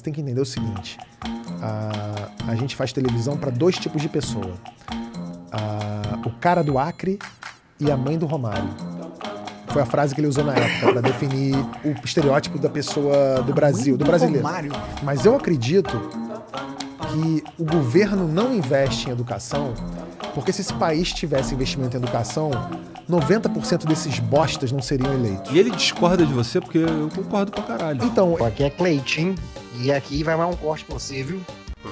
Você tem que entender o seguinte: a, a gente faz televisão para dois tipos de pessoa. A, o cara do Acre e a mãe do Romário. Foi a frase que ele usou na época para definir o estereótipo da pessoa do Brasil, do brasileiro. Mas eu acredito que o governo não investe em educação, porque se esse país tivesse investimento em educação, 90% desses bostas não seriam eleitos. E ele discorda de você porque eu concordo pra caralho. Então, aqui é Cleitinho e aqui vai mais um corte pra você, viu?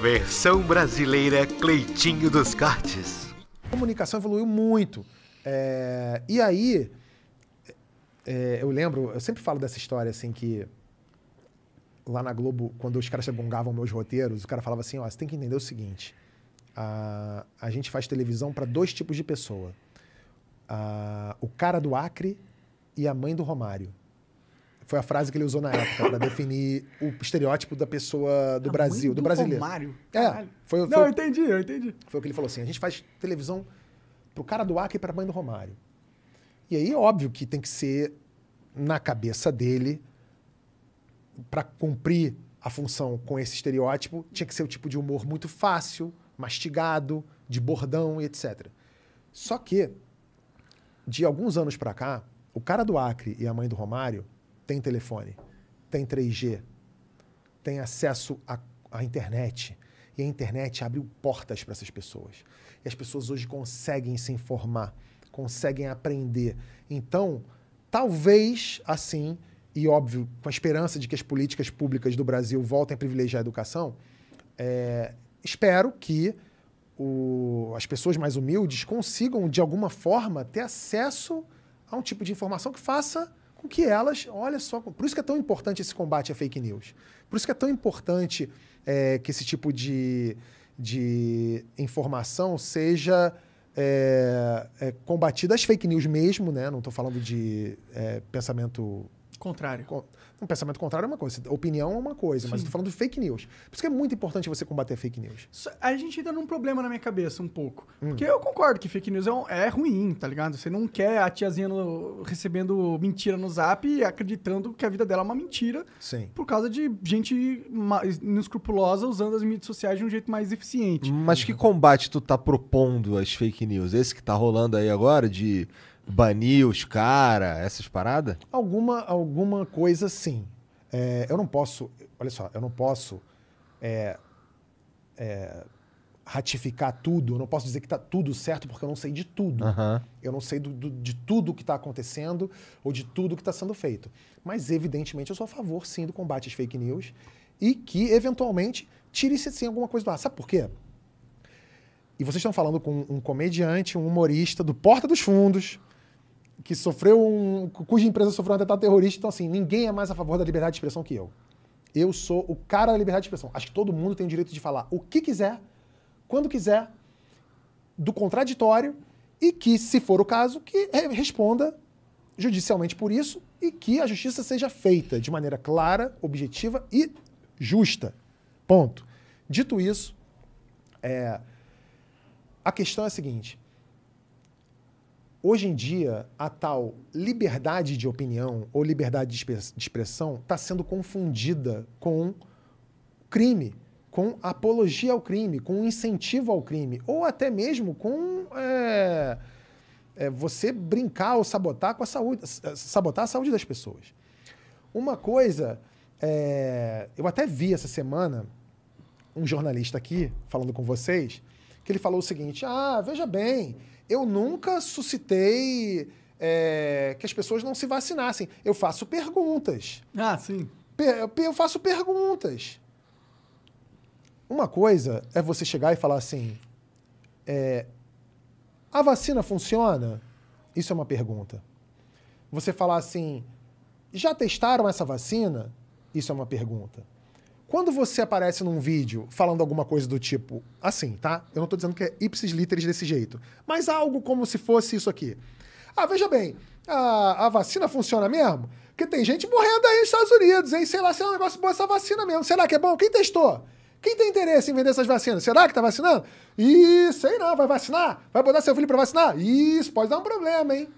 Versão brasileira Cleitinho dos cartes. A comunicação evoluiu muito. É... E aí, é... é eu lembro, eu sempre falo dessa história assim que lá na Globo, quando os caras bongavam meus roteiros, o cara falava assim: ó, você tem que entender o seguinte. A, a gente faz televisão para dois tipos de pessoa. A, o cara do Acre e a mãe do Romário. Foi a frase que ele usou na época para definir o estereótipo da pessoa do a tá Brasil, do, do brasileiro. Romário. É, foi, foi, Não, eu entendi, eu entendi. Foi o que ele falou assim: a gente faz televisão pro cara do Acre e pra mãe do Romário. E aí, óbvio que tem que ser na cabeça dele para cumprir a função com esse estereótipo, tinha que ser o tipo de humor muito fácil, mastigado, de bordão e etc. Só que, de alguns anos para cá, o cara do Acre e a mãe do Romário tem telefone, tem 3G, tem acesso à, à internet. E a internet abriu portas para essas pessoas. E as pessoas hoje conseguem se informar, conseguem aprender. Então, talvez assim, e óbvio, com a esperança de que as políticas públicas do Brasil voltem a privilegiar a educação, é, espero que o, as pessoas mais humildes consigam, de alguma forma, ter acesso a um tipo de informação que faça com que elas, olha só, por isso que é tão importante esse combate à fake news, por isso que é tão importante é, que esse tipo de, de informação seja é, é, combatida, as fake news mesmo, né? não estou falando de é, pensamento Contrário. Um pensamento contrário é uma coisa, opinião é uma coisa, Sim. mas estou falando de fake news. Por isso que é muito importante você combater fake news. A gente ainda num problema na minha cabeça um pouco. Hum. Porque eu concordo que fake news é, um, é, ruim, tá ligado? Você não quer a tiazinha no, recebendo mentira no zap e acreditando que a vida dela é uma mentira. Sim. Por causa de gente inescrupulosa usando as mídias sociais de um jeito mais eficiente. Mas que combate tu tá propondo às fake news? Esse que tá rolando aí agora de banir os caras, essas paradas? Alguma, alguma coisa sim. É, eu não posso, olha só, eu não posso é, é, ratificar tudo, eu não posso dizer que está tudo certo porque eu não sei de tudo. Uhum. Eu não sei do, do, de tudo que está acontecendo ou de tudo que está sendo feito. Mas, evidentemente, eu sou a favor sim do combate às fake news e que, eventualmente, tire-se sim alguma coisa do ar. Sabe por quê? E vocês estão falando com um comediante, um humorista do Porta dos Fundos, que sofreu um, cuja empresa sofreu um atentado terrorista, então assim, ninguém é mais a favor da liberdade de expressão que eu. Eu sou o cara da liberdade de expressão. Acho que todo mundo tem o direito de falar o que quiser, quando quiser, do contraditório e que, se for o caso, que responda judicialmente por isso e que a justiça seja feita de maneira clara, objetiva e justa. Ponto. Dito isso, é, a questão é a seguinte: hoje em dia, a tal liberdade de opinião ou liberdade de expressão está sendo confundida com crime, com apologia ao crime, com incentivo ao crime, ou até mesmo com é, é, você brincar ou sabotar com a saúde, sabotar a saúde das pessoas. Uma coisa, é, eu até vi essa semana um jornalista aqui falando com vocês que ele falou o seguinte: ah, veja bem, eu nunca suscitei é, que as pessoas não se vacinassem. Eu faço perguntas. Ah, sim. Eu faço perguntas. Uma coisa é você chegar e falar assim: é, a vacina funciona? Isso é uma pergunta. Você falar assim: já testaram essa vacina? Isso é uma pergunta. Quando você aparece num vídeo falando alguma coisa do tipo, assim, tá? Eu não tô dizendo que é ipsis literis desse jeito, mas algo como se fosse isso aqui. Ah, veja bem, a, a vacina funciona mesmo? Porque tem gente morrendo aí nos Estados Unidos, hein? Sei lá se é um negócio bom essa vacina mesmo. Será que é bom? Quem testou? Quem tem interesse em vender essas vacinas? Será que tá vacinando? Isso sei não, vai vacinar? Vai botar seu filho para vacinar? Isso pode dar um problema, hein?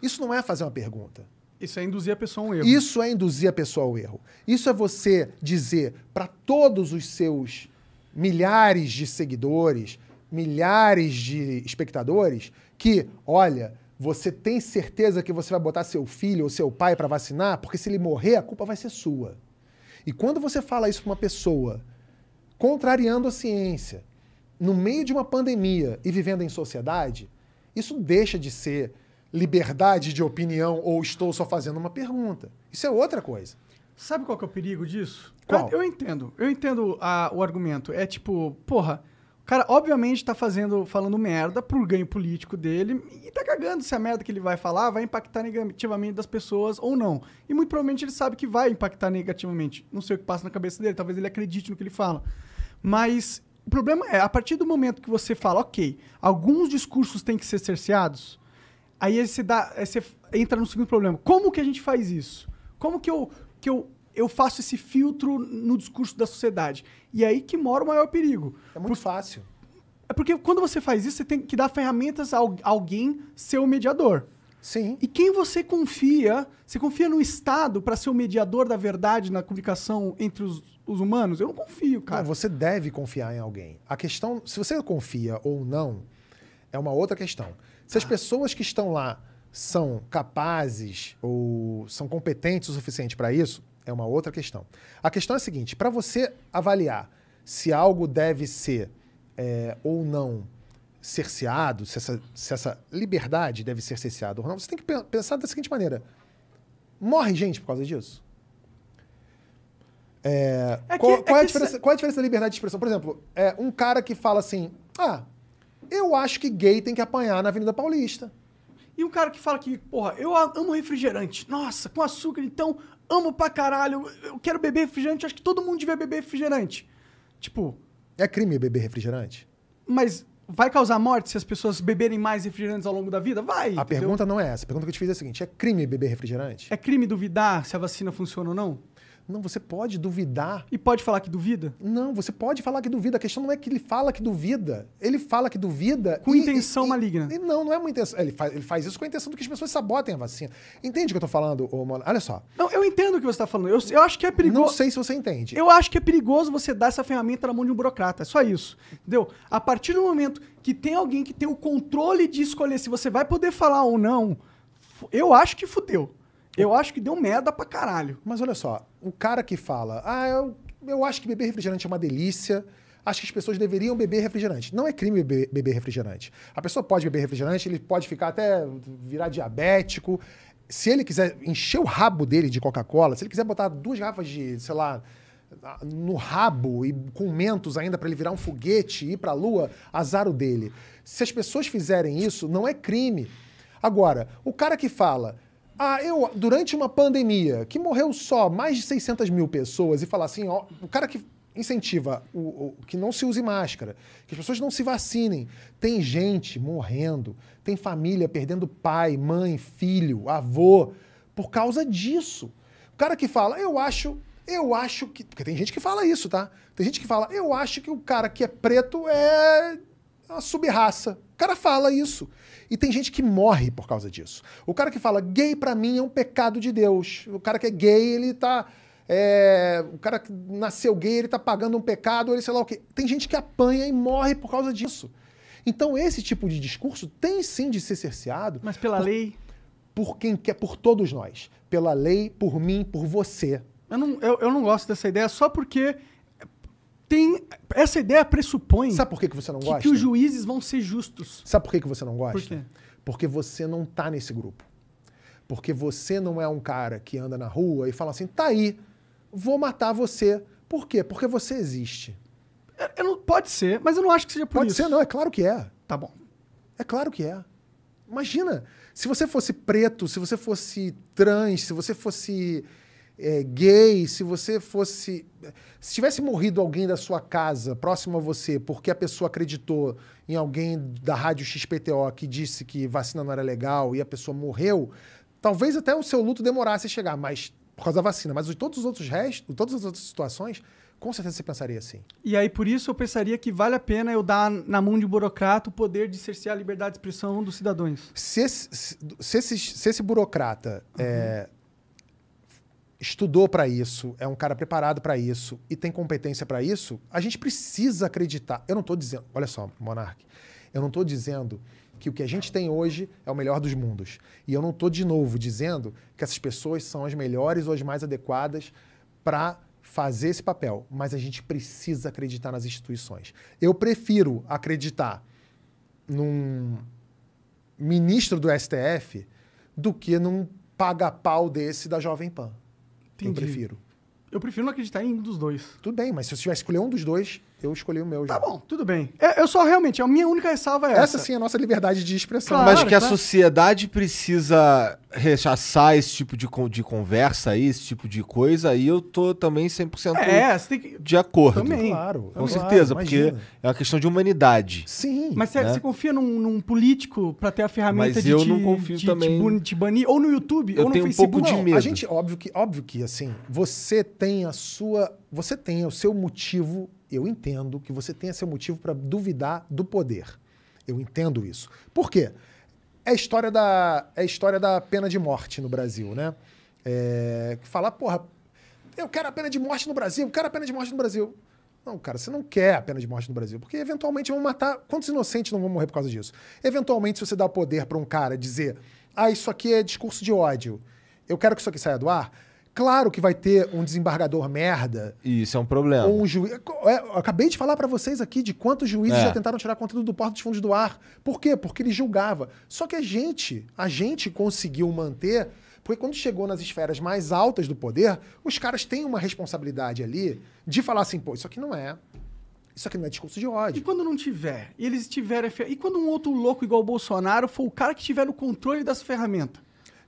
Isso não é fazer uma pergunta. Isso é induzir a pessoa a um erro. Isso é induzir a pessoa ao erro. Isso é você dizer para todos os seus milhares de seguidores, milhares de espectadores, que, olha, você tem certeza que você vai botar seu filho ou seu pai para vacinar? Porque se ele morrer, a culpa vai ser sua. E quando você fala isso para uma pessoa, contrariando a ciência, no meio de uma pandemia e vivendo em sociedade, isso deixa de ser liberdade de opinião ou estou só fazendo uma pergunta. Isso é outra coisa. Sabe qual que é o perigo disso? Qual? Eu, entendo. Eu entendo a, o argumento. É tipo, porra, o cara obviamente tá fazendo, falando merda por ganho político dele e tá cagando se a merda que ele vai falar vai impactar negativamente das pessoas ou não. E muito provavelmente ele sabe que vai impactar negativamente. Não sei o que passa na cabeça dele, talvez ele acredite no que ele fala. Mas o problema é, a partir do momento que você fala, ok, alguns discursos têm que ser cerceados, Aí você, dá, você entra no segundo problema. Como que a gente faz isso? Como que eu, que eu, eu faço esse filtro no discurso da sociedade? E aí que mora o maior perigo. É muito Por, fácil. É porque quando você faz isso, você tem que dar ferramentas a alguém ser o mediador. Sim. E quem você confia? Você confia no Estado para ser o mediador da verdade na comunicação entre os, os humanos? Eu não confio, cara. Não, você deve confiar em alguém. A questão, se você confia ou não, é uma outra questão. Se as pessoas que estão lá são capazes ou são competentes o suficiente para isso, é uma outra questão. A questão é a seguinte: para você avaliar se algo deve ser é, ou não cerceado, se essa, se essa liberdade deve ser cerceada ou não, você tem que pensar da seguinte maneira: morre gente por causa disso? É, é que, qual, é qual, é a diferença, se... qual é a diferença da liberdade de expressão? Por exemplo, é, um cara que fala assim: ah, eu acho que gay tem que apanhar na Avenida Paulista. E um cara que fala que, porra, eu amo refrigerante. Nossa, com açúcar, então, amo pra caralho. Eu quero beber refrigerante. Acho que todo mundo devia beber refrigerante. Tipo. É crime beber refrigerante? Mas vai causar morte se as pessoas beberem mais refrigerantes ao longo da vida? Vai! A entendeu? pergunta não é essa. A pergunta que eu te fiz é a seguinte: é crime beber refrigerante? É crime duvidar se a vacina funciona ou não? Não, você pode duvidar. E pode falar que duvida? Não, você pode falar que duvida. A questão não é que ele fala que duvida. Ele fala que duvida. Com e, intenção e, maligna. E, não, não é uma intenção. Ele faz, ele faz isso com a intenção de que as pessoas sabotem a vacina. Entende o que eu tô falando, ô, mano? Olha só. Não, eu entendo o que você tá falando. Eu, eu acho que é perigoso. Não sei se você entende. Eu acho que é perigoso você dar essa ferramenta na mão de um burocrata. É só isso. Entendeu? A partir do momento que tem alguém que tem o controle de escolher se você vai poder falar ou não, eu acho que fudeu. Eu acho que deu merda pra caralho. Mas olha só, o cara que fala, ah, eu, eu acho que beber refrigerante é uma delícia, acho que as pessoas deveriam beber refrigerante. Não é crime beber, beber refrigerante. A pessoa pode beber refrigerante, ele pode ficar até virar diabético. Se ele quiser encher o rabo dele de Coca-Cola, se ele quiser botar duas garrafas de, sei lá, no rabo e com mentos ainda para ele virar um foguete e ir para a lua, azar o dele. Se as pessoas fizerem isso, não é crime. Agora, o cara que fala, ah, eu, durante uma pandemia, que morreu só mais de 600 mil pessoas, e falar assim, ó, o cara que incentiva o, o, que não se use máscara, que as pessoas não se vacinem. Tem gente morrendo, tem família perdendo pai, mãe, filho, avô, por causa disso. O cara que fala, eu acho, eu acho que. Porque tem gente que fala isso, tá? Tem gente que fala, eu acho que o cara que é preto é uma subraça cara fala isso. E tem gente que morre por causa disso. O cara que fala gay para mim é um pecado de Deus. O cara que é gay, ele tá. É, o cara que nasceu gay, ele tá pagando um pecado, ele sei lá o quê. Tem gente que apanha e morre por causa disso. Então, esse tipo de discurso tem sim de ser cerceado. Mas pela por, lei? Por quem quer, por todos nós. Pela lei, por mim, por você. Eu não, eu, eu não gosto dessa ideia só porque tem. Essa ideia pressupõe. Sabe por que, que você não gosta? Que, que os juízes vão ser justos. Sabe por que, que você não gosta? Por quê? Porque você não tá nesse grupo. Porque você não é um cara que anda na rua e fala assim: tá aí, vou matar você. Por quê? Porque você existe. Eu, é, eu não, pode ser, mas eu não acho que seja por pode isso. Pode ser, não, é claro que é. Tá bom. É claro que é. Imagina, se você fosse preto, se você fosse trans, se você fosse é, gay, se você fosse. Se tivesse morrido alguém da sua casa, próximo a você, porque a pessoa acreditou em alguém da rádio XPTO que disse que vacina não era legal e a pessoa morreu, talvez até o seu luto demorasse a chegar, mas por causa da vacina. Mas de todos os outros restos, todas as outras situações, com certeza você pensaria assim. E aí, por isso, eu pensaria que vale a pena eu dar na mão de um burocrata o poder de cercear a liberdade de expressão dos cidadãos. Se esse, se esse, se esse burocrata uhum. é, estudou para isso, é um cara preparado para isso e tem competência para isso, a gente precisa acreditar. Eu não estou dizendo, olha só, Monark, eu não estou dizendo que o que a gente tem hoje é o melhor dos mundos. E eu não estou, de novo, dizendo que essas pessoas são as melhores ou as mais adequadas para fazer esse papel, mas a gente precisa acreditar nas instituições. Eu prefiro acreditar num ministro do STF do que num paga-pau desse da Jovem Pan. Entendi. Eu prefiro. Eu prefiro não acreditar em um dos dois. Tudo bem, mas se você tiver escolher um dos dois, eu escolhi o meu tá já. Tá bom, tudo bem. É, eu só realmente, a minha única ressalva é essa. Essa sim é a nossa liberdade de expressão. Claro, Mas que a sociedade precisa rechaçar esse tipo de, de conversa aí, esse tipo de coisa, aí eu tô também 100% é, você tem que... de acordo. Também. Claro. Com claro, certeza, imagina. porque é uma questão de humanidade. Sim. Né? Mas né? você confia num, num político para ter a ferramenta Mas de, eu não confio de, também. te banir? Ou no YouTube, eu ou no tenho Facebook? Um pouco não, de medo. A gente, óbvio que, óbvio que, assim, você tem a sua... Você tem o seu motivo eu entendo que você tenha seu motivo para duvidar do poder. Eu entendo isso. Por quê? É a história da, é a história da pena de morte no Brasil, né? É, falar, porra, eu quero a pena de morte no Brasil, eu quero a pena de morte no Brasil. Não, cara, você não quer a pena de morte no Brasil, porque eventualmente vão matar. Quantos inocentes não vão morrer por causa disso? Eventualmente, se você dá o poder para um cara dizer, ah, isso aqui é discurso de ódio, eu quero que isso aqui saia do ar Claro que vai ter um desembargador merda. Isso é um problema. um juiz. É, acabei de falar para vocês aqui de quantos juízes é. já tentaram tirar conteúdo do Porto dos Fundos do ar. Por quê? Porque ele julgava. Só que a gente, a gente conseguiu manter. Porque quando chegou nas esferas mais altas do poder, os caras têm uma responsabilidade ali de falar assim, pô, isso aqui não é. Isso aqui não é discurso de ódio. E quando não tiver? E eles tiverem. E quando um outro louco igual o Bolsonaro for o cara que tiver no controle das ferramentas?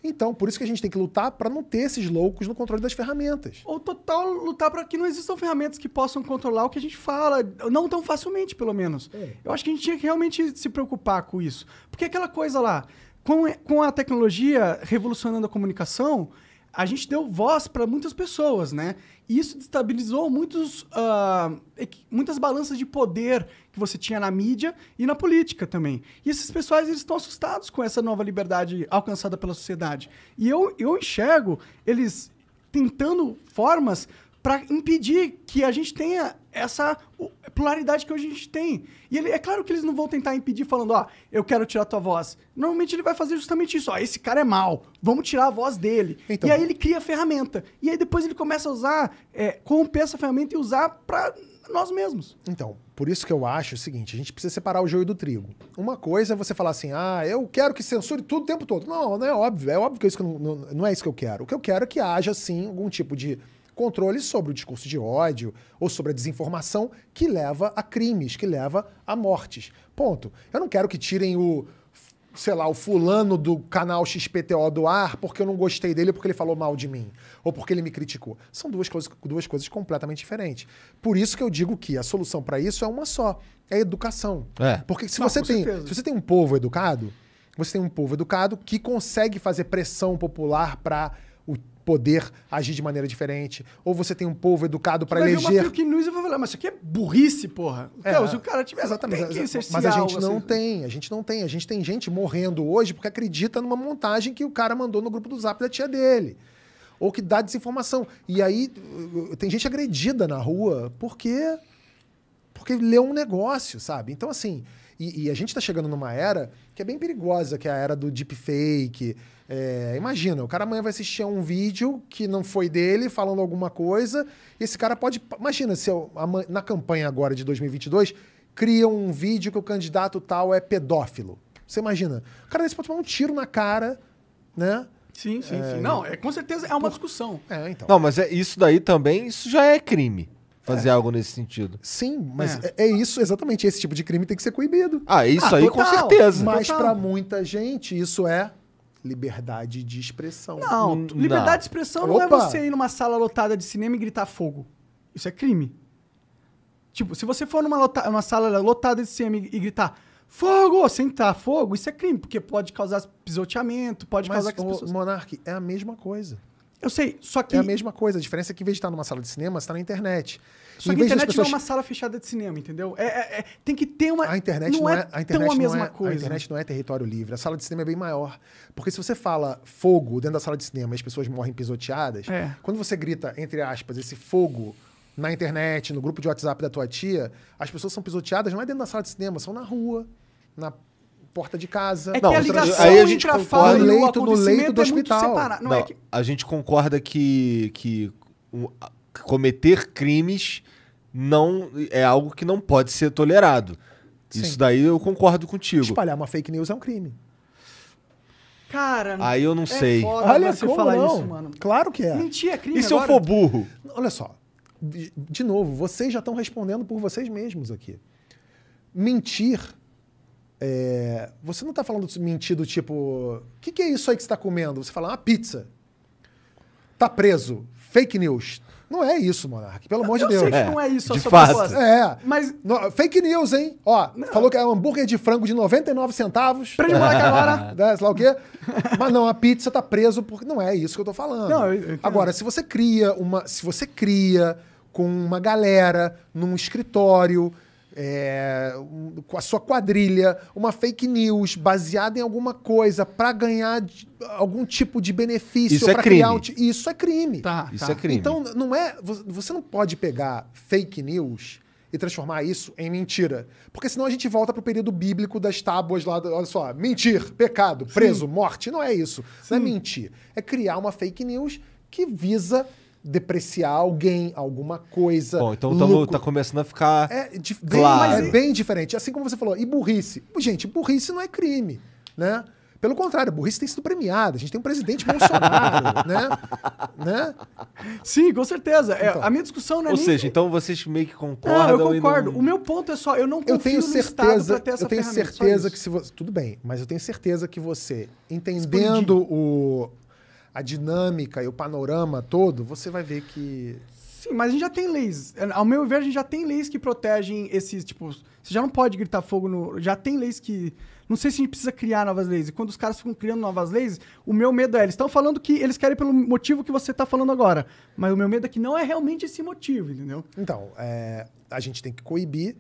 Então, por isso que a gente tem que lutar para não ter esses loucos no controle das ferramentas. Ou total lutar para que não existam ferramentas que possam controlar o que a gente fala, não tão facilmente, pelo menos. É. Eu acho que a gente tinha que realmente se preocupar com isso. Porque aquela coisa lá, com, com a tecnologia revolucionando a comunicação, a gente deu voz para muitas pessoas, né? E isso destabilizou muitos, uh, muitas balanças de poder que você tinha na mídia e na política também. E esses pessoais eles estão assustados com essa nova liberdade alcançada pela sociedade. E eu, eu enxergo eles tentando formas para impedir que a gente tenha essa pluralidade que hoje a gente tem. E ele, é claro que eles não vão tentar impedir falando, ó, eu quero tirar tua voz. Normalmente ele vai fazer justamente isso, ó, esse cara é mal, vamos tirar a voz dele. Então, e aí ele cria a ferramenta. E aí depois ele começa a usar, é, corromper essa ferramenta e usar para nós mesmos. Então, por isso que eu acho o seguinte, a gente precisa separar o joio do trigo. Uma coisa é você falar assim, ah, eu quero que censure tudo o tempo todo. Não, não é óbvio, é óbvio que, é isso que não, não é isso que eu quero. O que eu quero é que haja, sim, algum tipo de controle sobre o discurso de ódio ou sobre a desinformação que leva a crimes, que leva a mortes. Ponto. Eu não quero que tirem o, sei lá, o fulano do canal XPTO do ar porque eu não gostei dele porque ele falou mal de mim ou porque ele me criticou. São duas coisas, duas coisas completamente diferentes. Por isso que eu digo que a solução para isso é uma só: é educação. É. Porque se não, você tem, se você tem um povo educado, você tem um povo educado que consegue fazer pressão popular para poder agir de maneira diferente, ou você tem um povo educado para eleger. Vai ver uma fake news falar, mas isso aqui é burrice, porra. É, o cara tiver tipo, exatamente tem que mas a gente não assim. tem, a gente não tem, a gente tem gente morrendo hoje porque acredita numa montagem que o cara mandou no grupo do Zap da tia dele. Ou que dá desinformação. E aí eh, tem gente agredida na rua porque porque leu um negócio, sabe? Então assim, e, e a gente está chegando numa era que é bem perigosa, que é a era do deepfake. É, imagina, o cara amanhã vai assistir a um vídeo que não foi dele, falando alguma coisa. esse cara pode. Imagina se eu, na campanha agora de 2022 cria um vídeo que o candidato tal é pedófilo. Você imagina? O cara desse pode tomar um tiro na cara, né? Sim, sim, é, sim. Não, é, com certeza é uma por... discussão. É, então. Não, mas é, isso daí também, isso já é crime fazer é. algo nesse sentido. Sim, mas é. é. é. isso, exatamente. Esse tipo de crime tem que ser coibido. Ah, isso ah, aí total, com certeza. Mas para muita gente, isso é liberdade de expressão. Não, não. Hum, liberdade de expressão Opa. não é você ir numa sala lotada de cinema e gritar fogo. Isso é crime. Tipo, se você for numa, lota, numa sala lotada de cinema e, e gritar fogo, sentar fogo, isso é crime, porque pode causar pisoteamento, pode mas, causar que as pessoas... Monarque, é a mesma coisa. Eu sei, só que. É a mesma coisa. A diferença é que, em vez de estar numa sala de cinema, você está na internet. Só que a internet pessoas... não é uma sala fechada de cinema, entendeu? É, é, é tem que ter uma. A internet não, não é, é- a internet a mesma é, coisa. A internet não é território livre. A sala de cinema é bem maior. Porque se você fala fogo dentro da sala de cinema e as pessoas morrem pisoteadas, é. quando você grita, entre aspas, esse fogo na internet, no grupo de WhatsApp da tua tia, as pessoas são pisoteadas não é dentro da sala de cinema, são na rua, na porta de casa. É não, que a ligação aí a gente entre fala no leito, no leito do é hospital. Não, não é que... A gente concorda que, que cometer crimes não é algo que não pode ser tolerado. Sim. Isso daí eu concordo contigo. Espalhar uma fake news é um crime. Cara, aí eu não é sei. Olha você falar não. isso, mano. Claro que é. Mentir é crime. E se agora? eu for burro? Olha só. De novo, vocês já estão respondendo por vocês mesmos aqui. Mentir é, você não está falando mentido tipo, o que, que, é isso aí que você está comendo? Você fala, uma ah, pizza. Tá preso. Fake news. Não é isso, Monark. Pelo amor de Deus. Eu sei que não é isso é, a de sua fato. É. Mas... No, fake news, hein? Ó, não. falou que é um hambúrguer de frango de 99 centavos. Prende o moleque agora. Né, sei lá o quê. Mas não, a pizza tá preso porque... Não é isso que eu tô falando. Não, eu, eu agora, se você cria uma... Se você cria com uma galera, num escritório é, com a sua quadrilha, uma fake news baseada em alguma coisa para ganhar algum tipo de benefício. Isso é crime. Um, isso é crime. Tá, isso tá. é crime. Então, não é, você não pode pegar fake news e transformar isso em mentira. Porque senão a gente volta para o período bíblico das tábuas lá, olha só, mentir, pecado, preso, Sim. morte. Não é isso. Sim. Não é mentir. É criar uma fake news que visa depreciar alguém, alguma coisa. Bom, então tamo, tá começando a ficar é, bem, claro. é bem diferente. Assim como você falou, e burrice. Gente, burrice não é crime, né? Pelo contrário, burrice tem sido premiada. A gente tem um presidente Bolsonaro, né? né? Sim, com certeza. É, então. É, a minha discussão não é Ou nem... seja, então vocês meio que concordam. Não, eu concordo. Não... O meu ponto é só, eu não confio eu tenho certeza, Eu tenho certeza que se você... Tudo bem, mas eu tenho certeza que você, entendendo o, a dinâmica e o panorama todo, você vai ver que. Sim, mas a gente já tem leis. Ao meu ver, a gente já tem leis que protegem esses, tipo, você já não pode gritar fogo no. Já tem leis que. Não sei se a gente precisa criar novas leis. E quando os caras ficam criando novas leis, o meu medo é, eles estão falando que eles querem pelo motivo que você está falando agora. Mas o meu medo é que não é realmente esse motivo, entendeu? Então, é, a gente tem que coibir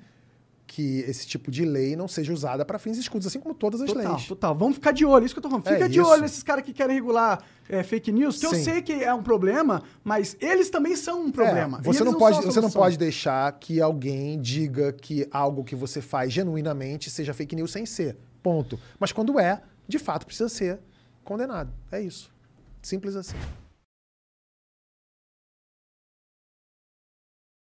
que esse tipo de lei não seja usada para fins escusos, assim como todas as total, leis. Total, vamos ficar de olho, isso que eu tô falando. É Fica é de isso. olho nesses caras que querem regular é, fake news, que Sim. eu sei que é um problema, mas eles também são um problema. É, você não, não pode, você não pode deixar que alguém diga que algo que você faz genuinamente seja fake news sem ser. Ponto. Mas quando é, de fato precisa ser condenado. É isso. Simples assim.